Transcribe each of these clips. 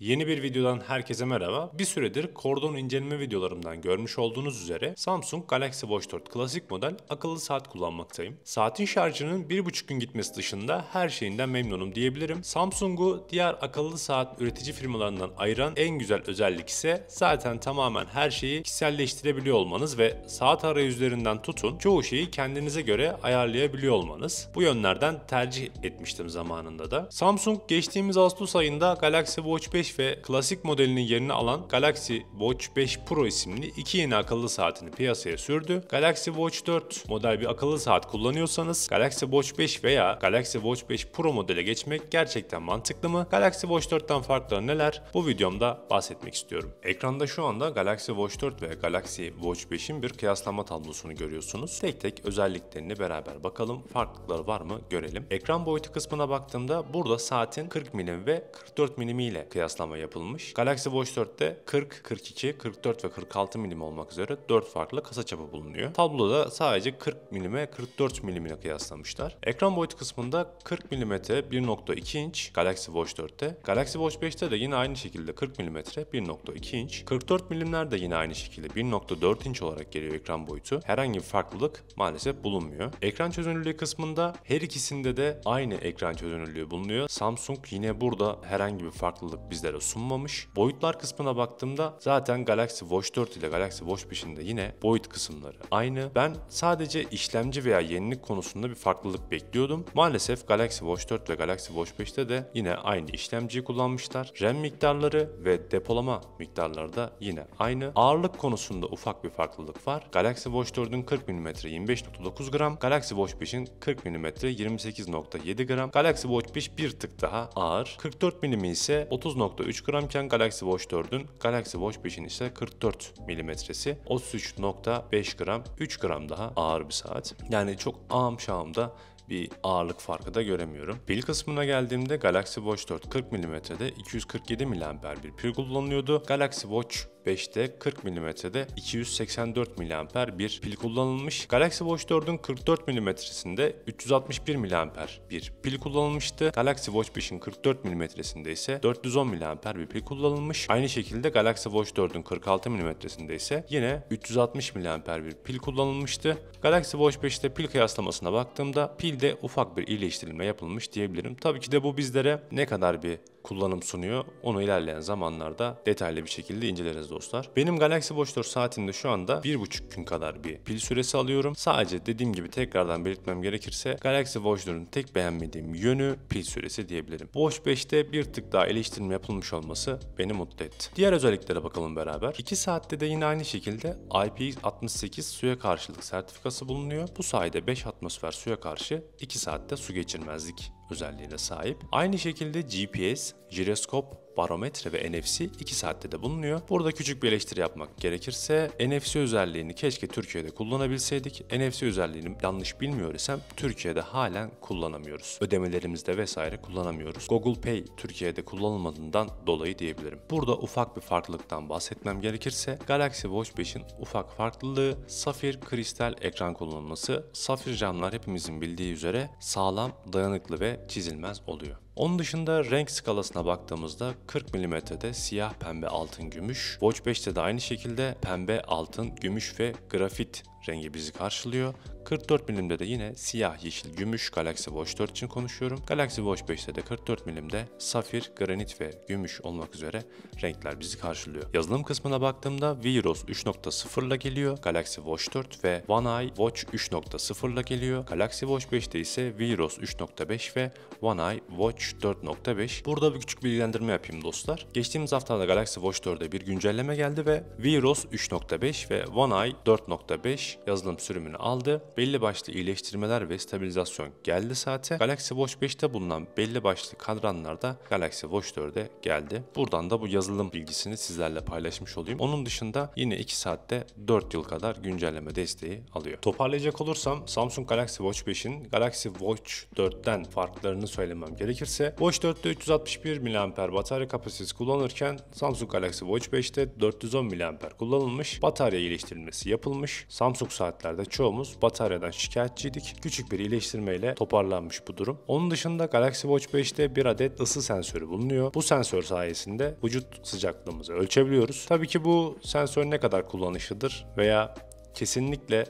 Yeni bir videodan herkese merhaba. Bir süredir kordon inceleme videolarımdan görmüş olduğunuz üzere Samsung Galaxy Watch 4 klasik model akıllı saat kullanmaktayım. Saatin şarjının 1,5 gün gitmesi dışında her şeyinden memnunum diyebilirim. Samsung'u diğer akıllı saat üretici firmalarından ayıran en güzel özellik ise zaten tamamen her şeyi kişiselleştirebiliyor olmanız ve saat arayüzlerinden tutun çoğu şeyi kendinize göre ayarlayabiliyor olmanız. Bu yönlerden tercih etmiştim zamanında da. Samsung geçtiğimiz Ağustos ayında Galaxy Watch 5 5 ve klasik modelinin yerini alan Galaxy Watch 5 Pro isimli iki yeni akıllı saatini piyasaya sürdü. Galaxy Watch 4 model bir akıllı saat kullanıyorsanız Galaxy Watch 5 veya Galaxy Watch 5 Pro modele geçmek gerçekten mantıklı mı? Galaxy Watch 4'ten farkları neler? Bu videomda bahsetmek istiyorum. Ekranda şu anda Galaxy Watch 4 ve Galaxy Watch 5'in bir kıyaslama tablosunu görüyorsunuz. Tek tek özelliklerini beraber bakalım. Farklılıkları var mı görelim. Ekran boyutu kısmına baktığımda burada saatin 40 mm ve 44 mm ile kıyaslanıyor kıyaslama yapılmış. Galaxy Watch 4'te 40, 42, 44 ve 46 milim olmak üzere 4 farklı kasa çapı bulunuyor. Tabloda sadece 40 milime 44 milimine kıyaslamışlar. Ekran boyutu kısmında 40 mm 1.2 inç Galaxy Watch 4'te. Galaxy Watch 5'te de yine aynı şekilde 40 mm 1.2 inç. 44 milimler de yine aynı şekilde 1.4 inç olarak geliyor ekran boyutu. Herhangi bir farklılık maalesef bulunmuyor. Ekran çözünürlüğü kısmında her ikisinde de aynı ekran çözünürlüğü bulunuyor. Samsung yine burada herhangi bir farklılık bizde bizlere sunmamış. Boyutlar kısmına baktığımda zaten Galaxy Watch 4 ile Galaxy Watch 5'inde yine boyut kısımları aynı. Ben sadece işlemci veya yenilik konusunda bir farklılık bekliyordum. Maalesef Galaxy Watch 4 ve Galaxy Watch 5'te de yine aynı işlemciyi kullanmışlar. RAM miktarları ve depolama miktarları da yine aynı. Ağırlık konusunda ufak bir farklılık var. Galaxy Watch 4'ün 40 mm 25.9 gram, Galaxy Watch 5'in 40 mm 28.7 gram. Galaxy Watch 5 bir tık daha ağır. 44 mm ise 30. 10.3 gramken Galaxy Watch 4'ün, Galaxy Watch 5'in ise 44 milimetresi 33.5 gram 3 gram daha ağır bir saat. Yani çok ağım şağımda bir ağırlık farkı da göremiyorum. Pil kısmına geldiğimde Galaxy Watch 4 40 mm'de 247 mAh bir pil kullanıyordu Galaxy Watch 5'te 40 mm'de 284 mAh bir pil kullanılmış. Galaxy Watch 4'ün 44 mm'sinde 361 mAh bir pil kullanılmıştı. Galaxy Watch 5'in 44 mm'sinde ise 410 mAh bir pil kullanılmış. Aynı şekilde Galaxy Watch 4'ün 46 mm'sinde ise yine 360 mAh bir pil kullanılmıştı. Galaxy Watch 5'te pil kıyaslamasına baktığımda pilde ufak bir iyileştirilme yapılmış diyebilirim. Tabii ki de bu bizlere ne kadar bir kullanım sunuyor. Onu ilerleyen zamanlarda detaylı bir şekilde inceleriz dostlar. Benim Galaxy Watch 4 saatinde şu anda 1,5 gün kadar bir pil süresi alıyorum. Sadece dediğim gibi tekrardan belirtmem gerekirse Galaxy Watch 4'ün tek beğenmediğim yönü pil süresi diyebilirim. Watch 5'te bir tık daha eleştirme yapılmış olması beni mutlu etti. Diğer özelliklere bakalım beraber. 2 saatte de yine aynı şekilde IP68 suya karşılık sertifikası bulunuyor. Bu sayede 5 atmosfer suya karşı 2 saatte su geçirmezlik özelliğine sahip. Aynı şekilde GPS, jiroskop barometre ve NFC 2 saatte de bulunuyor. Burada küçük bir eleştiri yapmak gerekirse NFC özelliğini keşke Türkiye'de kullanabilseydik. NFC özelliğini yanlış bilmiyor isem Türkiye'de halen kullanamıyoruz. Ödemelerimizde vesaire kullanamıyoruz. Google Pay Türkiye'de kullanılmadığından dolayı diyebilirim. Burada ufak bir farklılıktan bahsetmem gerekirse Galaxy Watch 5'in ufak farklılığı safir kristal ekran kullanılması. Safir camlar hepimizin bildiği üzere sağlam, dayanıklı ve çizilmez oluyor. Onun dışında renk skalasına baktığımızda 40 mm'de siyah, pembe, altın, gümüş. Watch 5'te de aynı şekilde pembe, altın, gümüş ve grafit rengi bizi karşılıyor. 44 milimde de yine siyah, yeşil, gümüş Galaxy Watch 4 için konuşuyorum. Galaxy Watch 5'te de 44 milimde safir, granit ve gümüş olmak üzere renkler bizi karşılıyor. Yazılım kısmına baktığımda Virus 3.0 ile geliyor. Galaxy Watch 4 ve One Eye Watch 3.0 ile geliyor. Galaxy Watch 5'te ise Virus 3.5 ve One Eye Watch 4.5. Burada bir küçük bilgilendirme yapayım dostlar. Geçtiğimiz haftada Galaxy Watch 4'e bir güncelleme geldi ve Virus 3.5 ve One Eye 4.5 yazılım sürümünü aldı. Belli başlı iyileştirmeler ve stabilizasyon geldi saate. Galaxy Watch 5'te bulunan belli başlı kadranlar da Galaxy Watch 4'e geldi. Buradan da bu yazılım bilgisini sizlerle paylaşmış olayım. Onun dışında yine 2 saatte 4 yıl kadar güncelleme desteği alıyor. Toparlayacak olursam Samsung Galaxy Watch 5'in Galaxy Watch 4'ten farklarını söylemem gerekirse Watch 4'te 361 mAh batarya kapasitesi kullanırken Samsung Galaxy Watch 5'te 410 mAh kullanılmış. Batarya iyileştirilmesi yapılmış. Samsung soğuk saatlerde çoğumuz bataryadan şikayetçiydik. Küçük bir iyileştirmeyle toparlanmış bu durum. Onun dışında Galaxy Watch 5'te bir adet ısı sensörü bulunuyor. Bu sensör sayesinde vücut sıcaklığımızı ölçebiliyoruz. Tabii ki bu sensör ne kadar kullanışlıdır veya kesinlikle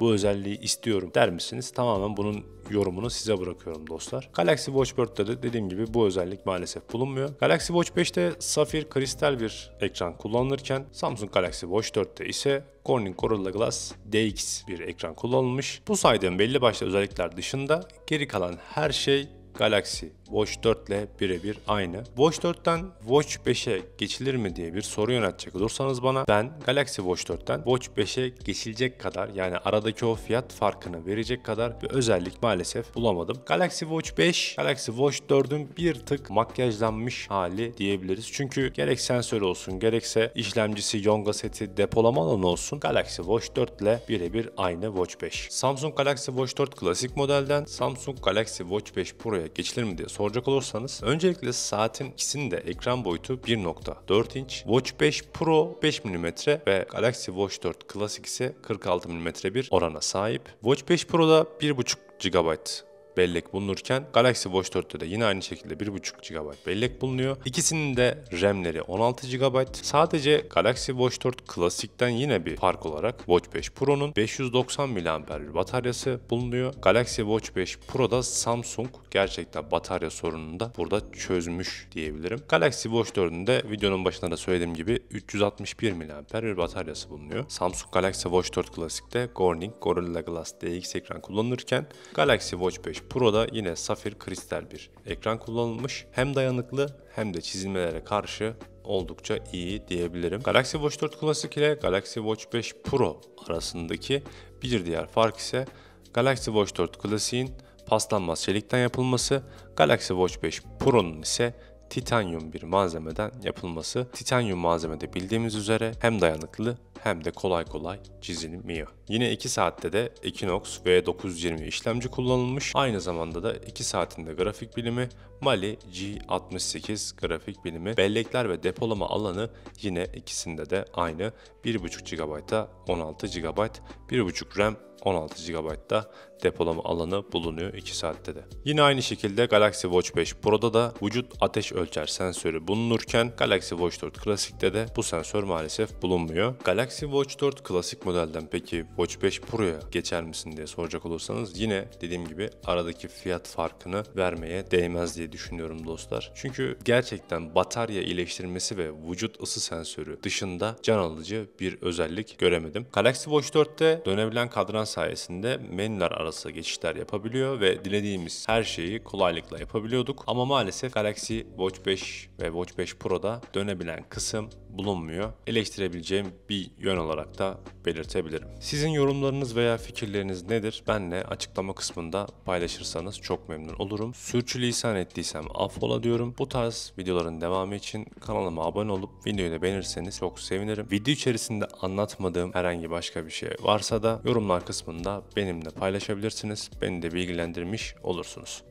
bu özelliği istiyorum der misiniz? Tamamen bunun yorumunu size bırakıyorum dostlar. Galaxy Watch 4'te de dediğim gibi bu özellik maalesef bulunmuyor. Galaxy Watch 5'te safir kristal bir ekran kullanılırken Samsung Galaxy Watch 4'te ise Corning Gorilla Glass DX bir ekran kullanılmış. Bu saydığım belli başlı özellikler dışında geri kalan her şey Galaxy Watch 4 ile birebir aynı. Watch 4'ten Watch 5'e geçilir mi diye bir soru yönetecek olursanız bana ben Galaxy Watch 4'ten Watch 5'e geçilecek kadar yani aradaki o fiyat farkını verecek kadar bir özellik maalesef bulamadım. Galaxy Watch 5, Galaxy Watch 4'ün bir tık makyajlanmış hali diyebiliriz. Çünkü gerek sensör olsun gerekse işlemcisi, yonga seti, depolama alanı olsun Galaxy Watch 4 ile birebir aynı Watch 5. Samsung Galaxy Watch 4 klasik modelden Samsung Galaxy Watch 5 Pro buraya geçilir mi diye soracak olursanız öncelikle saatin ikisinin de ekran boyutu 1.4 inç. Watch 5 Pro 5 mm ve Galaxy Watch 4 Classic ise 46 mm bir orana sahip. Watch 5 Pro'da 1.5 GB bellek bulunurken Galaxy Watch 4'te de yine aynı şekilde 1.5 GB bellek bulunuyor. İkisinin de RAM'leri 16 GB. Sadece Galaxy Watch 4 klasikten yine bir fark olarak Watch 5 Pro'nun 590 mAh bataryası bulunuyor. Galaxy Watch 5 Pro'da Samsung gerçekten batarya sorununu da burada çözmüş diyebilirim. Galaxy Watch 4'ün de videonun başında da söylediğim gibi 361 mAh bataryası bulunuyor. Samsung Galaxy Watch 4 klasikte Corning Gorilla Glass DX ekran kullanırken Galaxy Watch 5 Pro'da yine safir kristal bir ekran kullanılmış. Hem dayanıklı hem de çizilmelere karşı oldukça iyi diyebilirim. Galaxy Watch 4 Classic ile Galaxy Watch 5 Pro arasındaki bir diğer fark ise Galaxy Watch 4 Classic'in paslanmaz çelikten yapılması, Galaxy Watch 5 Pro'nun ise titanyum bir malzemeden yapılması. Titanyum malzemede bildiğimiz üzere hem dayanıklı hem de kolay kolay çizilmiyor. Yine 2 saatte de Equinox V920 işlemci kullanılmış. Aynı zamanda da 2 saatinde grafik bilimi Mali G68 grafik bilimi bellekler ve depolama alanı yine ikisinde de aynı. 1.5 GB'a 16 GB, 1.5 RAM 16 GB'da depolama alanı bulunuyor 2 saatte de. Yine aynı şekilde Galaxy Watch 5 Pro'da da vücut ateş ölçer sensörü bulunurken Galaxy Watch 4 Classic'te de bu sensör maalesef bulunmuyor. Galaxy Galaxy Watch 4 klasik modelden peki Watch 5 Pro'ya geçer misin diye soracak olursanız yine dediğim gibi aradaki fiyat farkını vermeye değmez diye düşünüyorum dostlar. Çünkü gerçekten batarya iyileştirmesi ve vücut ısı sensörü dışında can alıcı bir özellik göremedim. Galaxy Watch 4'te dönebilen kadran sayesinde menüler arası geçişler yapabiliyor ve dilediğimiz her şeyi kolaylıkla yapabiliyorduk. Ama maalesef Galaxy Watch 5 ve Watch 5 Pro'da dönebilen kısım bulunmuyor. Eleştirebileceğim bir yön olarak da belirtebilirim. Sizin yorumlarınız veya fikirleriniz nedir? Benle açıklama kısmında paylaşırsanız çok memnun olurum. Sürçülisan ettiysem affola diyorum. Bu tarz videoların devamı için kanalıma abone olup videoyu da beğenirseniz çok sevinirim. Video içerisinde anlatmadığım herhangi başka bir şey varsa da yorumlar kısmında benimle paylaşabilirsiniz. Beni de bilgilendirmiş olursunuz.